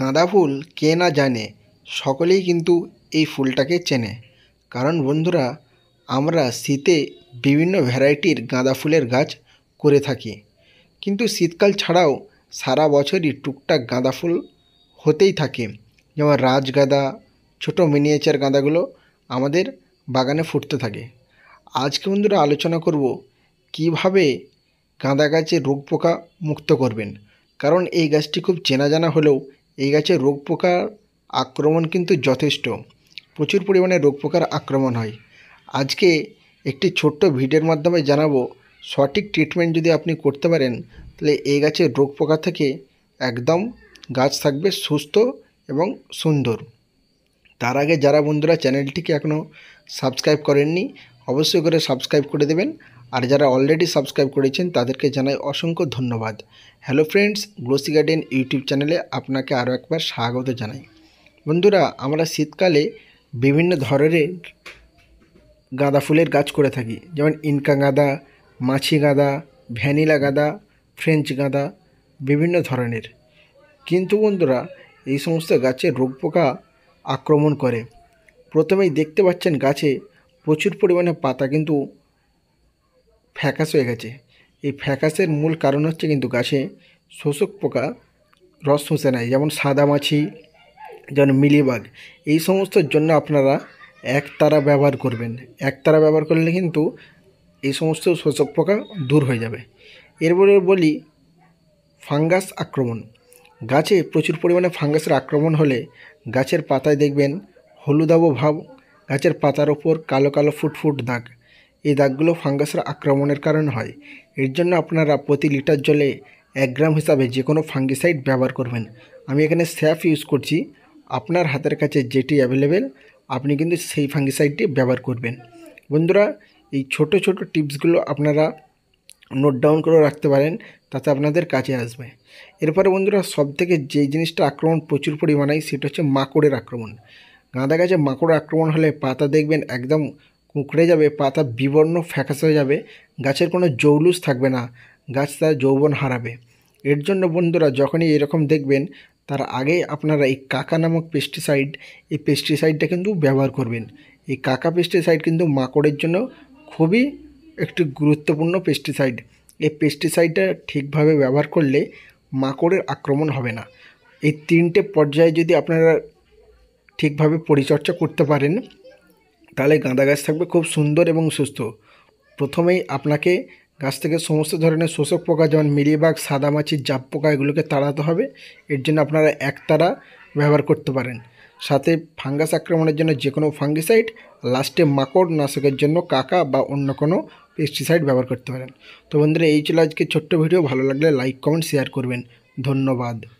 গাঁদা ফুল কে না জানে সকলেই কিন্তু এই ফুলটাকে চেনে কারণ বন্ধুরা আমরা শীতে বিভিন্ন ভ্যারাইটির গাঁদা ফুলের গাছ করে থাকি কিন্তু শীতকাল ছাড়াও সারা বছরই টুকটাক গাঁদা ফুল হতেই থাকে যেমন রাজগাঁদা ছোটো মিনিয়েচার গাঁদাগুলো আমাদের বাগানে ফুটতে থাকে আজকে বন্ধুরা আলোচনা করব কিভাবে গাঁদা গাছে রোগ পোকা মুক্ত করবেন কারণ এই গাছটি খুব চেনা জানা হলেও এই গাছে রোগ পোকার আক্রমণ কিন্তু যথেষ্ট প্রচুর পরিমাণে রোগ পোকার আক্রমণ হয় আজকে একটি ছোট্ট ভিডিওর মাধ্যমে জানাবো সঠিক ট্রিটমেন্ট যদি আপনি করতে পারেন তাহলে এই গাছের রোগ পোকা থেকে একদম গাছ থাকবে সুস্থ এবং সুন্দর তার আগে যারা বন্ধুরা চ্যানেলটিকে এখনও সাবস্ক্রাইব করেননি অবশ্যই করে সাবস্ক্রাইব করে দেবেন আর যারা অলরেডি সাবস্ক্রাইব করেছেন তাদেরকে জানাই অসংখ্য ধন্যবাদ hello friends Glossy Garden YouTube চ্যানেলে আপনাকে আরও একবার স্বাগত জানাই বন্ধুরা আমরা শীতকালে বিভিন্ন ধরনের গাঁদা ফুলের গাছ করে থাকি যেমন ইনকা গাঁদা মাছি গাঁদা ভ্যানিলা গাঁদা ফ্রেঞ্চ গাঁদা বিভিন্ন ধরনের কিন্তু বন্ধুরা এই সমস্ত গাছে রোগ পোকা আক্রমণ করে প্রথমেই দেখতে পাচ্ছেন গাছে প্রচুর পরিমাণে পাতা কিন্তু ফ্যাকাস হয়ে গেছে এই ফ্যাকাসের মূল কারণ হচ্ছে কিন্তু গাছে শোষক পোকা রস শুষে নেয় যেমন সাদা মাছি যেমন মিলিবাগ এই সমস্তর জন্য আপনারা এক তারা ব্যবহার করবেন এক তারা ব্যবহার করলে কিন্তু এই সমস্ত শোষক পোকা দূর হয়ে যাবে এরপরে বলি ফাঙ্গাস আক্রমণ গাছে প্রচুর পরিমাণে ফাঙ্গাসের আক্রমণ হলে গাছের পাতায় দেখবেন হলুদাবো ভাব গাছের পাতার ওপর কালো কালো ফুটফুট দাগ এই দাগগুলো ফাঙ্গাসের আক্রমণের কারণ হয় এর জন্য আপনারা প্রতি লিটার জলে এক গ্রাম হিসাবে যে কোনো ফাঙ্গিসাইড ব্যবহার করবেন আমি এখানে স্যাফ ইউজ করছি আপনার হাতের কাছে যেটি অ্যাভেলেবেল আপনি কিন্তু সেই ফাঙ্গিসাইডটি ব্যবহার করবেন বন্ধুরা এই ছোট ছোট টিপসগুলো আপনারা নোট ডাউন করে রাখতে পারেন তাতে আপনাদের কাছে আসবে এরপরে বন্ধুরা সবথেকে যে জিনিসটা আক্রমণ প্রচুর পরিমাণে সেটা হচ্ছে মাকড়ের আক্রমণ গাঁদা গাছে মাকড়ের আক্রমণ হলে পাতা দেখবেন একদম কুঁকড়ে যাবে পাতা বিবর্ণ ফ্যাকাস হয়ে যাবে গাছের কোনো জৌলুস থাকবে না গাছ তার যৌবন হারাবে এর জন্য বন্ধুরা যখনই এরকম দেখবেন তার আগে আপনারা এই কাকা নামক পেস্টিসাইড এই পেস্টিসাইডটা কিন্তু ব্যবহার করবেন এই কাকা পেস্টিসাইড কিন্তু মাকড়ের জন্য খুবই একটি গুরুত্বপূর্ণ পেস্টিসাইড এই পেস্টিসাইডটা ঠিকভাবে ব্যবহার করলে মাকড়ের আক্রমণ হবে না এই তিনটে পর্যায়ে যদি আপনারা ঠিকভাবে পরিচর্যা করতে পারেন তাহলে গাঁদা গাছ থাকবে খুব সুন্দর এবং সুস্থ প্রথমেই আপনাকে গাছ থেকে সমস্ত ধরনের শোষক পোকা যেমন মিলিবাগ সাদামাছি জাপ পোকা এগুলোকে তাড়াতে হবে এর জন্য আপনারা একতারা ব্যবহার করতে পারেন সাথে ফাঙ্গাস আক্রমণের জন্য যে কোনো ফাঙ্গিসাইড লাস্টে মাকড় নাশকের জন্য কাকা বা অন্য কোনো পেস্টিসাইড ব্যবহার করতে পারেন তো বন্ধুরা এই ছিল আজকে ছোট্ট ভিডিও ভালো লাগলে লাইক কমেন্ট শেয়ার করবেন ধন্যবাদ